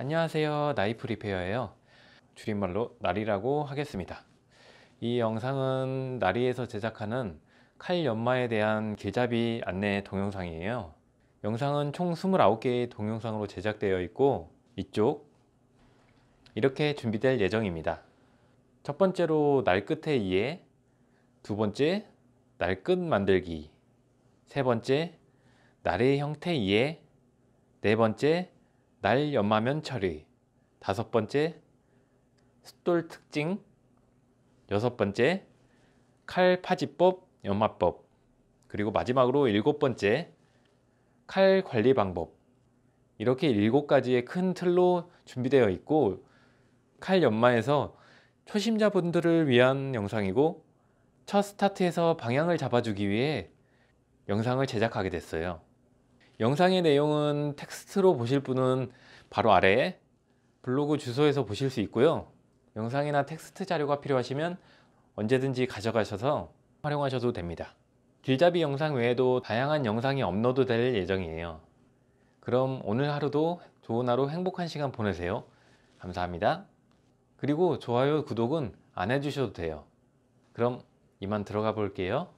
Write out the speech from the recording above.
안녕하세요 나이프 리페어예요 줄임말로 날이라고 하겠습니다 이 영상은 나리에서 제작하는 칼 연마에 대한 길잡이 안내 동영상이에요 영상은 총 29개의 동영상으로 제작되어 있고 이쪽 이렇게 준비될 예정입니다 첫 번째로 날 끝에 이해 두 번째 날 끝 만들기 세 번째 날의 형태 이해 네 번째 날 연마면 처리 다섯 번째 숫돌 특징 여섯 번째 칼파지법 연마법 그리고 마지막으로 일곱 번째 칼 관리 방법 이렇게 일곱 가지의 큰 틀로 준비되어 있고 칼 연마에서 초심자분들을 위한 영상이고 첫 스타트에서 방향을 잡아주기 위해 영상을 제작하게 됐어요. 영상의 내용은 텍스트로 보실 분은 바로 아래에 블로그 주소에서 보실 수 있고요. 영상이나 텍스트 자료가 필요하시면 언제든지 가져가셔서 활용하셔도 됩니다. 길잡이 영상 외에도 다양한 영상이 업로드 될 예정이에요. 그럼 오늘 하루도 좋은 하루 행복한 시간 보내세요. 감사합니다. 그리고 좋아요, 구독은 안 해주셔도 돼요. 그럼 이만 들어가 볼게요.